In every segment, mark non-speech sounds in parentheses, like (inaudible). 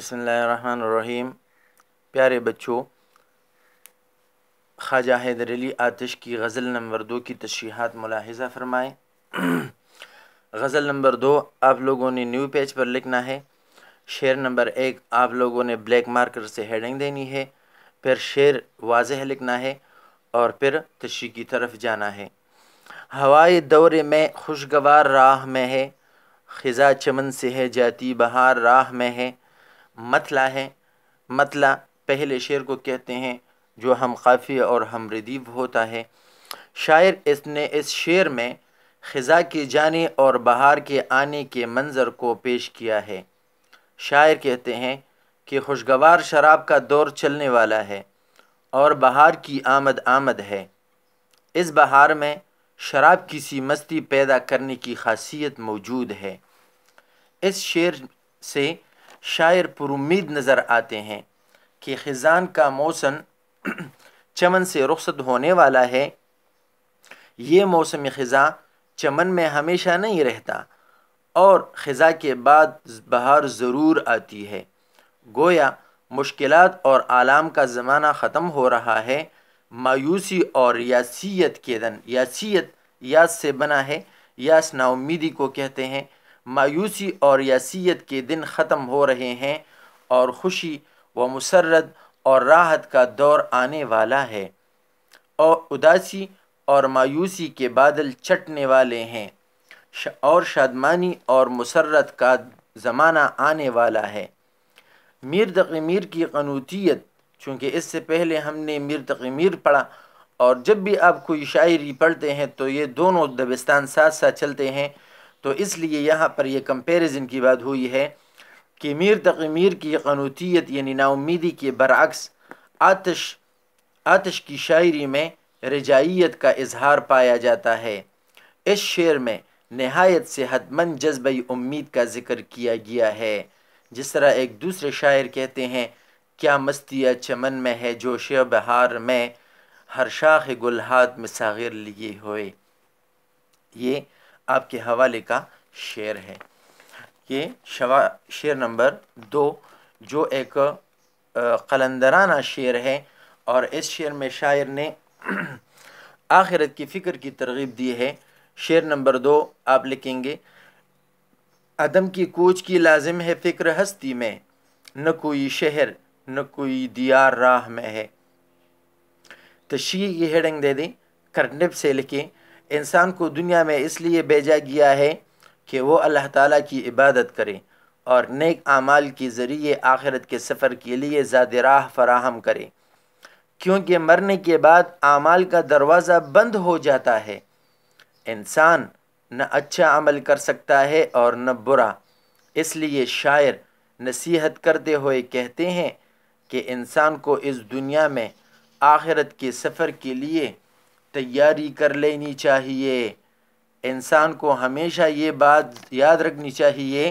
बसमीम प्यारे बच्चों ख्वाजा हैदर अली आतिश की गज़ल नंबर दो की तशीहत मुलाहजा फरमाएँ (clears throat) गज़ल नंबर दो आप लोगों ने न्यू पेज पर लिखना है शेर नंबर एक आप लोगों ने ब्लैक मार्कर से हेडिंग देनी है फिर शेर वाजह लिखना है और फिर तशी की तरफ जाना है हवाई दौरे में खुशगवार राह में है ख़िज़ा चमन से है जाती बहार राह में है मतला है मतला पहले शेर को कहते हैं जो हम काफ़ी और हम रदीब होता है शायर इसने इस शेर में ख़ज़ा के जाने और बहार के आने के मंज़र को पेश किया है शायर कहते हैं कि खुशगवार शराब का दौर चलने वाला है और बहार की आमद आमद है इस बहार में शराब की सी मस्ती पैदा करने की खासियत मौजूद है इस शेर से शायर पुरुद नज़र आते हैं कि ख़ज़ान का मौसम (clears throat) चमन से रुखसत होने वाला है ये मौसम ख़ज़ा चमन में हमेशा नहीं रहता और ख़ज़ा के बाद बहार ज़रूर आती है गोया मुश्किल और आलाम का ज़माना ख़त्म हो रहा है मायूसी और यासीत के दिन यासीत यास से बना है यास नाउमीदी को कहते हैं मायूसी और यासीत के दिन ख़त्म हो रहे हैं और खुशी व मुसरत और राहत का दौर आने वाला है और उदासी और मायूसी के बादल चटने वाले हैं और शादमानी और मुसरत का ज़माना आने वाला है मीर तकमीर की कनूतीत चूँकि इससे पहले हमने मीर तकमीर पढ़ा और जब भी आप कोई शायरी पढ़ते हैं तो ये दोनों दबिस्तान साथ साथ चलते हैं तो इसलिए यहाँ पर यह कंपेरिज़न की बात हुई है कि मीर तक मीर की कनूतीत यानी नाउमीदी के बरक्स आतश आतश की शायरी में रजाइत का इजहार पाया जाता है इस शेर में नहायत से हदमंद जज्बई उम्मीद का जिक्र किया गया है जिस तरह एक दूसरे शायर कहते हैं क्या मस्तिया चमन में है जोश बहार में हर शाख गुलहात में सागिर लिए हुए ये आपके हवाले का शेर है ये शवा शेर नंबर दो जो एक कलंदराना शेर है और इस शेर में शायर ने (clears throat) आखिरत की फ़िक्र की तरगीब दी है शेर नंबर दो आप लिखेंगे अदम की कूच की लाजिम है फ़िक्र हस्ती में न कोई शहर न कोई दियार राह में है शी ये हेडिंग दे दें करनेब से लिखें इंसान को दुनिया में इसलिए भेजा गया है कि वो अल्लाह ताला की इबादत करे और नेक आमाल के ज़रिए आखिरत के सफ़र के लिए ज़्याद राह फराहम करे क्योंकि मरने के बाद आमाल का दरवाज़ा बंद हो जाता है इंसान न अच्छा अमल कर सकता है और न बुरा इसलिए शायर नसीहत करते हुए कहते हैं कि इंसान को इस दुनिया में आखिरत के सफ़र के लिए तैयारी कर लेनी चाहिए इंसान को हमेशा ये बात याद रखनी चाहिए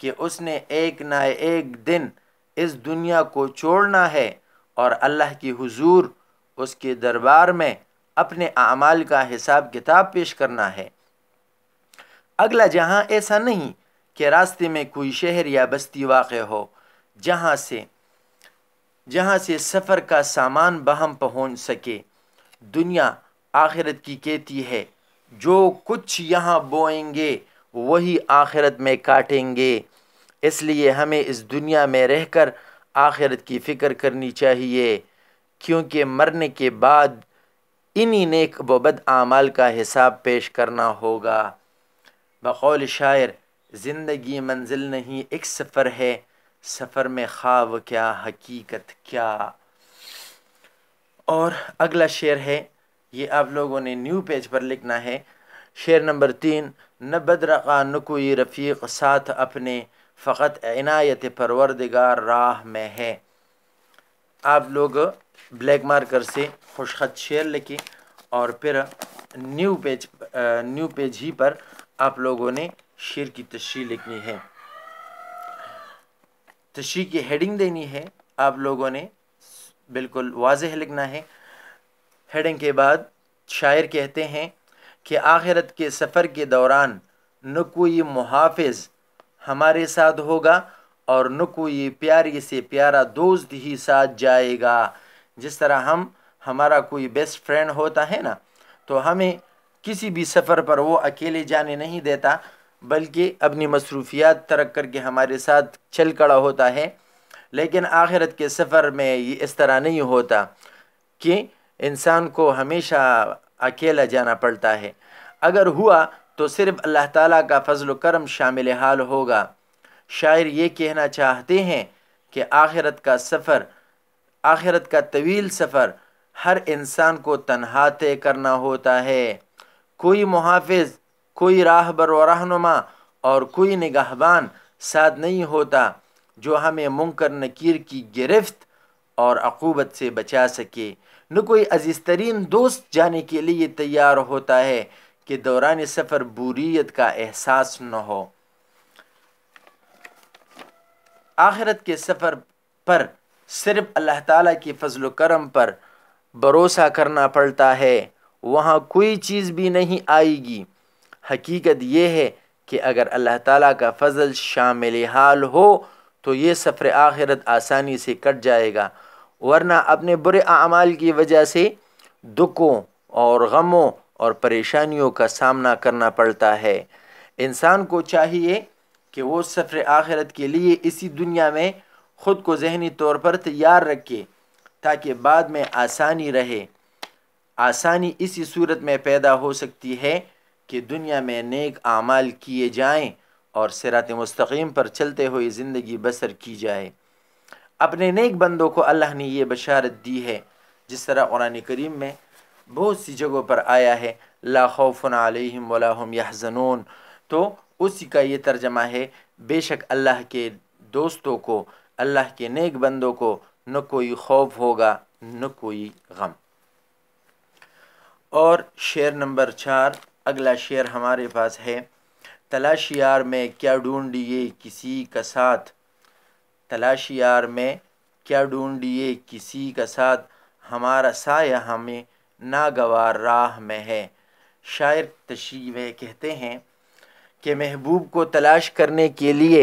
कि उसने एक ना एक दिन इस दुनिया को छोड़ना है और अल्लाह की हुजूर उसके दरबार में अपने अमाल का हिसाब किताब पेश करना है अगला जहां ऐसा नहीं कि रास्ते में कोई शहर या बस्ती वाक़ हो जहां से जहां से सफ़र का सामान बहम पहुंच सके दुनिया आखिरत की कहती है जो कुछ यहाँ बोएंगे वही आखिरत में काटेंगे इसलिए हमें इस दुनिया में रहकर आखिरत की फ़िक्र करनी चाहिए क्योंकि मरने के बाद इन्हीं नेक बद आमाल का हिसाब पेश करना होगा बकौल शायर ज़िंदगी मंजिल नहीं एक सफ़र है सफ़र में ख्वाब क्या हकीकत क्या और अगला शेर है ये आप लोगों ने न्यू पेज पर लिखना है शेर नंबर तीन न बदरका नकोई रफ़ीक साथ अपने फ़कत इनायत परवरदिगार राह में है आप लोग ब्लैक मार्कर से खुशखत शेयर लिखें और फिर न्यू पेज न्यू पेज ही पर आप लोगों ने शेर की तशरी लिखनी है तशरी की हेडिंग देनी है आप लोगों ने बिल्कुल वाजह लिखना है हेडिंग के बाद शायर कहते हैं कि आखिरत के सफ़र के दौरान न कोई मुहाफ़ हमारे साथ होगा और न कोई प्यारी से प्यारा दोस्त ही साथ जाएगा जिस तरह हम हमारा कोई बेस्ट फ्रेंड होता है ना तो हमें किसी भी सफ़र पर वो अकेले जाने नहीं देता बल्कि अपनी मसरूफियात तरक करके हमारे साथ चल खड़ा होता है लेकिन आखिरत के सफ़र में ये इस तरह नहीं होता कि इंसान को हमेशा अकेला जाना पड़ता है अगर हुआ तो सिर्फ अल्लाह ताला का फजल करम शामिल हाल होगा शायर ये कहना चाहते हैं कि आखिरत का सफ़र आखिरत का तवील सफ़र हर इंसान को तनहा तय करना होता है कोई मुहाफ़ कोई राहबर और रहनुमा और कोई निगाहबान साथ नहीं होता जो हमें मुंकर नकीर की गिरफ्त और अकूबत से बचा सके न कोई अजीज़ तरीन दोस्त जाने के लिए तैयार होता है कि दौरान सफ़र बुरीत का एहसास न हो आखिरत के सफ़र पर सिर्फ अल्लाह ताला के फजल करम पर भरोसा करना पड़ता है वहाँ कोई चीज़ भी नहीं आएगी हकीकत यह है कि अगर अल्लाह ताला का फजल शामिल हाल हो तो ये सफ़र आखिरत आसानी से कट जाएगा वरना अपने बुरे अमाल की वजह से दुखों और गमों और परेशानियों का सामना करना पड़ता है इंसान को चाहिए कि वो सफ़र आखिरत के लिए इसी दुनिया में ख़ुद को जहनी तौर पर तैयार रखे ताकि बाद में आसानी रहे आसानी इसी सूरत में पैदा हो सकती है कि दुनिया में नेक आमाल किए जाएं और सिरात मुस्तकीम पर चलते हुए ज़िंदगी बसर की जाए अपने नेक बंदों को अल्लाह ने ये बशारत दी है जिस तरह कुरान करीम में बहुत सी जगहों पर आया है ला खौफन अलैहिम वला हम यहजनून तो उसी का ये तर्जमा है बेशक अल्लाह के दोस्तों को अल्लाह के नेक बंदों को न कोई खौफ होगा न कोई गम और शेर नंबर चार अगला शेर हमारे पास है तलाशियार में क्या ढूंढिए किसी का साथ तलाश यार में क्या ढूँढिए किसी का साथ हमारा साया हमें नागवार राह में है शायर तशी वह कहते हैं कि महबूब को तलाश करने के लिए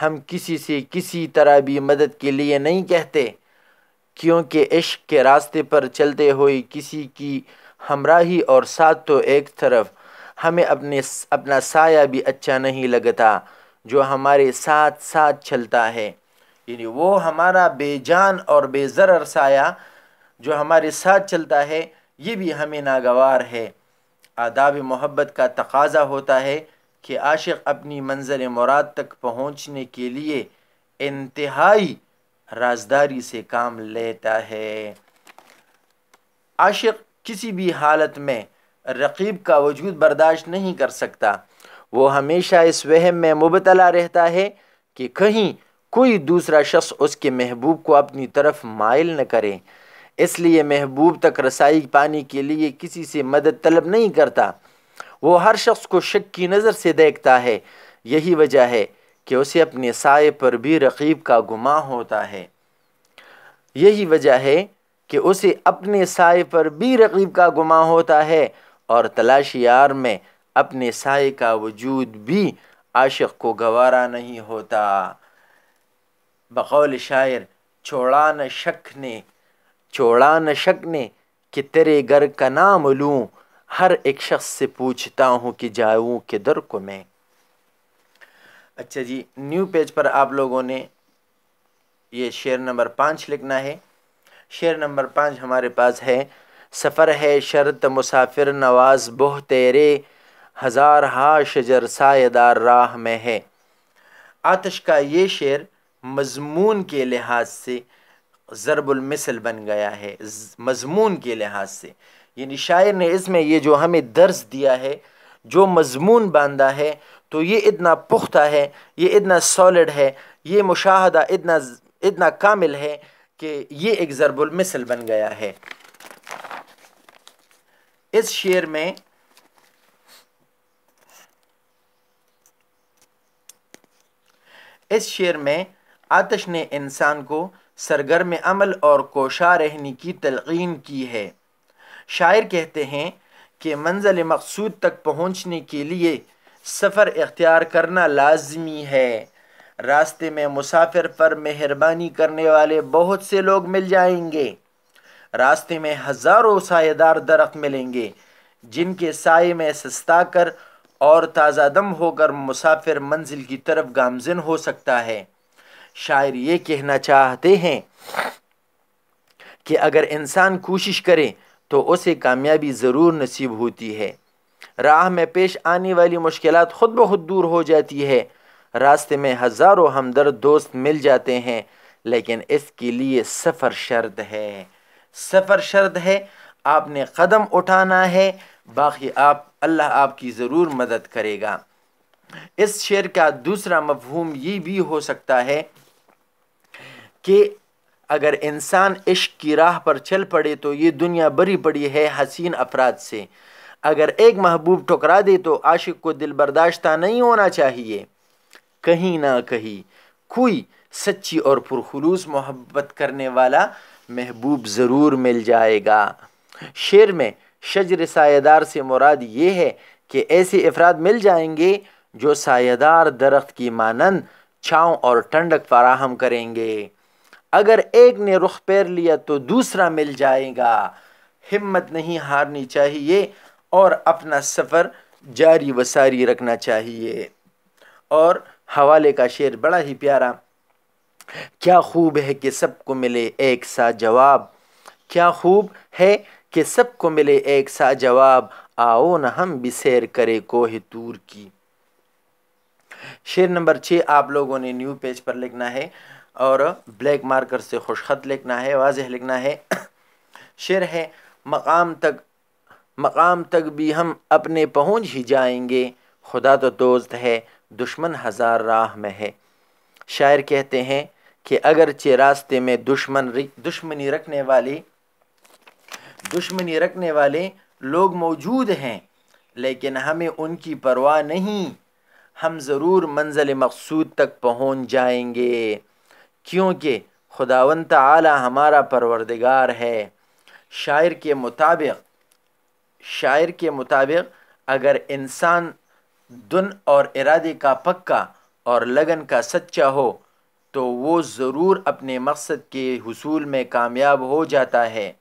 हम किसी से किसी तरह भी मदद के लिए नहीं कहते क्योंकि इश्क के रास्ते पर चलते हुए किसी की हमराही और साथ तो एक तरफ हमें अपने अपना साया भी अच्छा नहीं लगता जो हमारे साथ साथ चलता है यानी वो हमारा बेजान और बेज़र साया जो हमारे साथ चलता है ये भी हमें नागवार है आदाब मोहब्बत का तकाजा होता है कि आशिक अपनी मंजर मुराद तक पहुंचने के लिए इंतहाई राजदारी से काम लेता है आशिक किसी भी हालत में रकीब का वजूद बर्दाश्त नहीं कर सकता वो हमेशा इस वहम में मुबतला रहता है कि कहीं कोई दूसरा शख्स उसके महबूब को अपनी तरफ मायल न करे इसलिए महबूब तक रसाई पाने के लिए किसी से मदद तलब नहीं करता वो हर शख्स को शक की नज़र से देखता है यही वजह है कि उसे अपने साय पर भी रकीब का गुमा होता है यही वजह है कि उसे अपने साय पर भी रकीब का गुमा होता है और तलाशियार में अपने साय का वजूद भी आशिक को गवारा नहीं होता बकौल शायर छोड़ा न शक ने छोड़ा न शक ने कि तेरे घर का नाम लूँ हर एक शख्स से पूछता हूँ कि जाऊँ किधर को मैं अच्छा जी न्यू पेज पर आप लोगों ने ये शेर नंबर पाँच लिखना है शेर नंबर पाँच हमारे पास है सफ़र है शर्त मुसाफिर नवाज बोह तेरे हज़ार हा शजर सायदार राह में है आतश का ये शेर मजमून के लिहाज से ज़रबुलमिसल बन गया है मजमून के लिहाज से यानी शायर ने इसमें ये जो हमें दर्ज दिया है जो मजमून बांधा है तो ये इतना पुख्ता है ये इतना सॉलिड है ये मुशाहदा इतना इतना कामिल है कि ये एक ज़रबुलमिसल बन गया है इस शेर में इस शेर में आतश ने इंसान को सरगर्म अमल और कोशा रहने की तलकिन की है शायर कहते हैं कि मंजिल मकसूद तक पहुंचने के लिए सफ़र इख्तियार करना लाजमी है रास्ते में मुसाफिर पर मेहरबानी करने वाले बहुत से लोग मिल जाएंगे रास्ते में हज़ारों सायेदार दरख्त मिलेंगे जिनके साय में सस्ता कर और ताज़ा दम होकर मुसाफिर मंजिल की तरफ गामजन हो सकता है शायर ये कहना चाहते हैं कि अगर इंसान कोशिश करे तो उसे कामयाबी ज़रूर नसीब होती है राह में पेश आने वाली मुश्किल खुद ब खुद दूर हो जाती है रास्ते में हज़ारों हमदर्द दोस्त मिल जाते हैं लेकिन इसके लिए सफ़र शर्त है सफ़र शर्त है आपने क़दम उठाना है बाकी आप अल्लाह आपकी ज़रूर मदद करेगा इस शेर का दूसरा मफहूम ये भी हो सकता है कि अगर इंसान इश्क की राह पर चल पड़े तो ये दुनिया बड़ी बड़ी है हसीन अफराद से अगर एक महबूब ठुकरा दे तो आशिक को दिल बर्दाश्त नहीं होना चाहिए कहीं ना कहीं कोई सच्ची और पुरखलूस मोहब्बत करने वाला महबूब ज़रूर मिल जाएगा शेर में शजर सायेदार से मुराद ये है कि ऐसे अफराद मिल जाएंगे जो सायेदार दरख्त की मानंद छाँव और ठंडक फराहम करेंगे अगर एक ने रुख पैर लिया तो दूसरा मिल जाएगा हिम्मत नहीं हारनी चाहिए और अपना सफ़र जारी वसारी रखना चाहिए और हवाले का शेर बड़ा ही प्यारा क्या खूब है कि सबको मिले एक सा जवाब क्या खूब है कि सबको मिले एक सा जवाब आओ न हम भी सैर करे कोह तूर की शेर नंबर छः आप लोगों ने न्यू पेज पर लिखना है और ब्लैक मार्कर से खुश ख़त लिखना है वाज लिखना है शेर है मकाम तक मकाम तक भी हम अपने पहुंच ही जाएंगे खुदा तो दोस्त है दुश्मन हज़ार राह में है शायर कहते हैं कि अगरचे रास्ते में दुश्मन दुश्मनी रखने वाले दुश्मनी रखने वाले लोग मौजूद हैं लेकिन हमें उनकी परवाह नहीं हम ज़रूर मंजिल मकसूद तक पहुंच जाएंगे क्योंकि खुदावन आला हमारा परवरदिगार है शायर के मुताबिक शायर के मुताबिक अगर इंसान दुन और इरादे का पक्का और लगन का सच्चा हो तो वो ज़रूर अपने मकसद के हसूल में कामयाब हो जाता है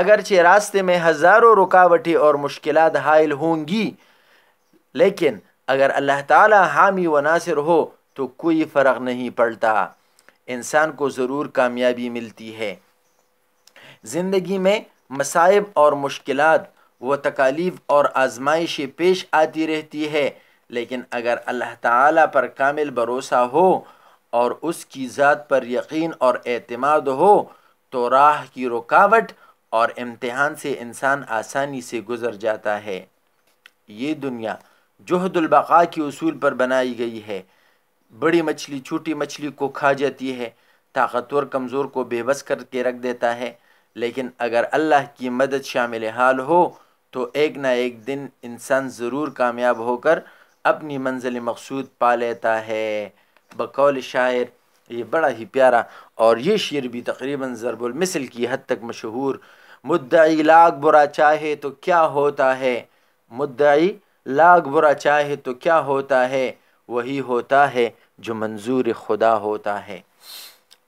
अगरचे रास्ते में हज़ारों रुकावटें और मुश्किल हायल होंगी लेकिन अगर अल्लाह ताला हामी व नासिर हो तो कोई फ़र्क नहीं पड़ता इंसान को ज़रूर कामयाबी मिलती है ज़िंदगी में मसाइब और मुश्किल व तकालीफ और आजमाइशें पेश आती रहती है लेकिन अगर अल्लाह ताला पर कामिल भरोसा हो और उसकी ज़ात पर यकीन और अतमाद हो तो राह की रुकावट और इम्तहान से इंसान आसानी से गुज़र जाता है ये दुनिया जहदुलबका के असूल पर बनाई गई है बड़ी मछली छोटी मछली को खा जाती है ताकतवर कमज़ोर को बेबस करके रख देता है लेकिन अगर अल्लाह की मदद शामिल हाल हो तो एक ना एक दिन इंसान ज़रूर कामयाब होकर अपनी मंजिल मकसूद पा लेता है बकौल शायर ये बड़ा ही प्यारा और ये शेर भी तकरीबन ज़रबुलमसल की हद तक मशहूर मुद्दई लाख बुरा चाहे तो क्या होता है मुद्दई लाख बुरा चाहे तो क्या होता है वही होता है जो मंजूर खुदा होता है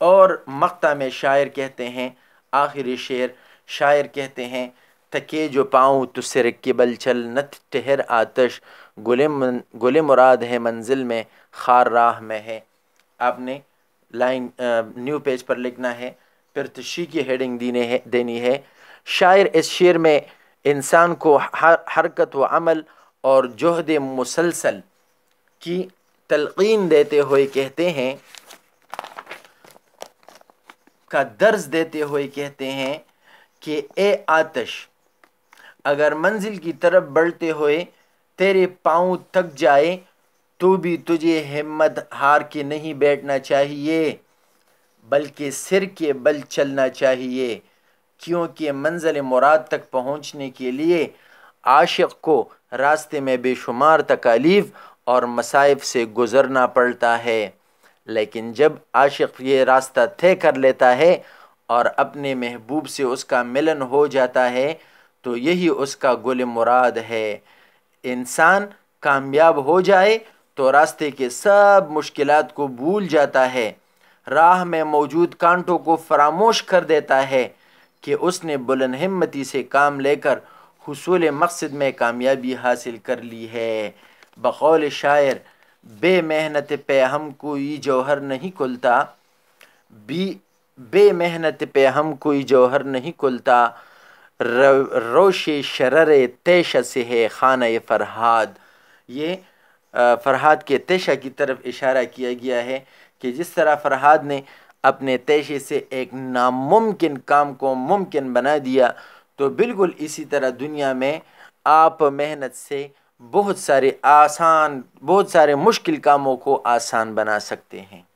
और मक्ता में शायर कहते हैं आखिरी शेर शायर कहते हैं थके जो पाऊँ तो सिर किबल चल नत ठहर आतश गुले गुले मुराद है मंजिल में खार राह में है आपने लाइन न्यू पेज पर लिखना है परतशी की हेडिंग देने है देनी है शायर इस शेर में इंसान को हर, हरकत व अमल और जहद मुसलसल की तलकिन देते हुए कहते हैं का दर्ज देते हुए कहते हैं कि ए आतश अगर मंजिल की तरफ बढ़ते हुए तेरे पाँव थक जाए तो भी तुझे हिम्मत हार के नहीं बैठना चाहिए बल्कि सिर के बल चलना चाहिए क्योंकि मंजिल मुराद तक पहुंचने के लिए आशिक को रास्ते में बेशुमार तकालीफ और मसाइब से गुज़रना पड़ता है लेकिन जब आशिक ये रास्ता तय कर लेता है और अपने महबूब से उसका मिलन हो जाता है तो यही उसका गुल मुराद है इंसान कामयाब हो जाए तो रास्ते के सब मुश्किल को भूल जाता है राह में मौजूद कांटों को फरामोश कर देता है कि उसने बुलंद हिम्मती से काम लेकर हसूल मकसद में कामयाबी हासिल कर ली है बकौल शायर बे मेहनत पे हम कोई जौहर नहीं कुलता बी बे मेहनत पे हम कोई जौहर नहीं कुलता रोश शरर तेश से है खान फरहाद ये फरहाद के तेशा की तरफ इशारा किया गया है कि जिस तरह फरहाद ने अपने तैशे से एक नामुमकिन काम को मुमकिन बना दिया तो बिल्कुल इसी तरह दुनिया में आप मेहनत से बहुत सारे आसान बहुत सारे मुश्किल कामों को आसान बना सकते हैं